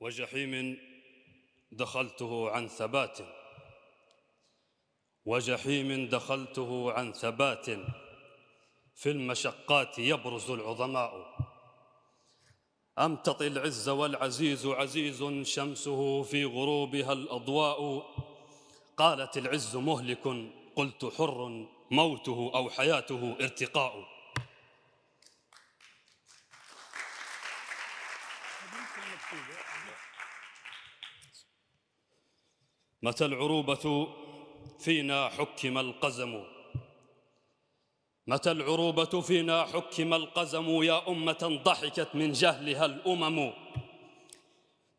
وجحيم دخلته عن ثبات وجحيم دخلته عن ثبات في المشقات يبرز العظماء أمتطي العز والعزيز عزيز شمسه في غروبها الأضواء قالت العز مهلك قلت حر موته أو حياته ارتقاء متى العروبة فينا حكم القزم متى العروبة فينا حكم القزم يا أمة ضحكت من جهلها الأمم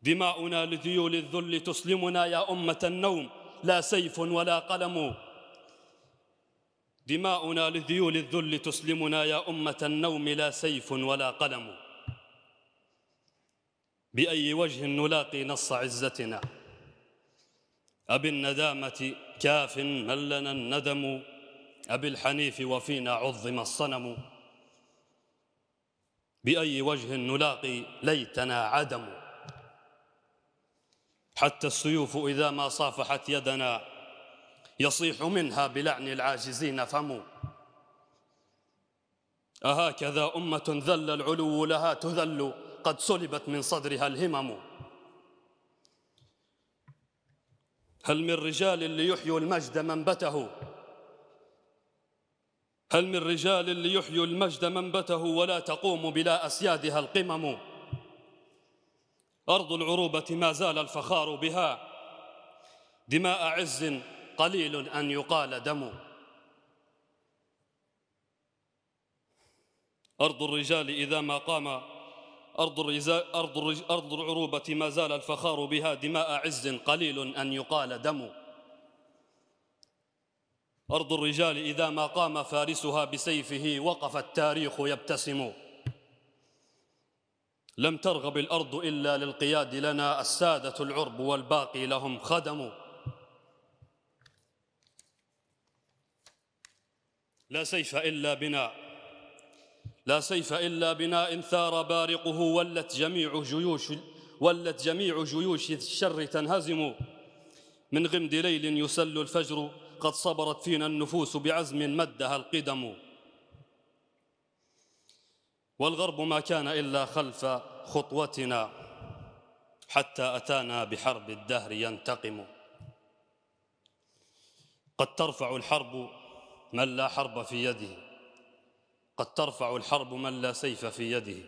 دماؤنا لذيول الذل تسلمنا يا أمة النوم لا سيف ولا قلم دماؤنا لذيول الذل تسلمنا يا أمة النوم لا سيف ولا قلم باي وجه نلاقي نص عزتنا ابي الندامه كاف ملنا الندم ابي الحنيف وفينا عظم الصنم باي وجه نلاقي ليتنا عدم حتى السيوف اذا ما صافحت يدنا يصيح منها بلعن العاجزين فم اهكذا امه ذل العلو لها تذل قد سلبت من صدرها الهمم هل من رجال ليحيوا المجد منبته هل من رجال ليحيوا المجد منبته ولا تقوم بلا أسيادها القمم أرض العروبة ما زال الفخار بها دماء عز قليل أن يقال دم أرض الرجال إذا ما قام أرض, الرزا أرض, أرض العروبة ما زال الفخار بها دماء عز قليل أن يقال دم أرض الرجال إذا ما قام فارسها بسيفه وقف التاريخ يبتسم لم ترغب الأرض إلا للقياد لنا السادة العرب والباقي لهم خدم لا سيف إلا بنا لا سيف إلا بناء ثار بارقه ولت جميع جيوش ولت جميع جيوش الشر تنهزم من غمد ليل يسل الفجر قد صبرت فينا النفوس بعزم مدها القدم والغرب ما كان إلا خلف خطوتنا حتى أتانا بحرب الدهر ينتقم قد ترفع الحرب من لا حرب في يده قد ترفع الحرب من لا سيف في يده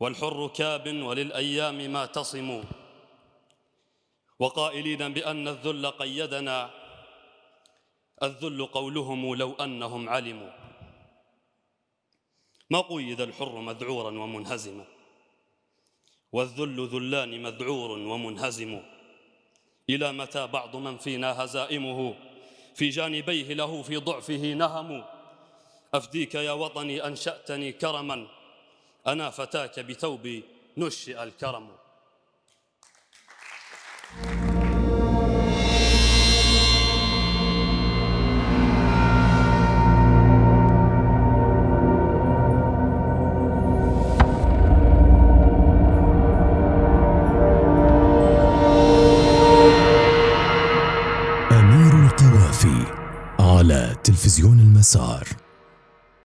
والحر كاب وللأيام ما تصم وقائلين بأن الذل قيدنا الذل قولهم لو أنهم علموا ما قيد الحر مذعورا ومنهزما والذل ذلان مذعور ومنهزم إلى متى بعض من فينا هزائمه في جانبيه له في ضعفه نهم أفديك يا وطني أنشأتني كرما أنا فتاك بثوبي نشئ الكرم على تلفزيون المسار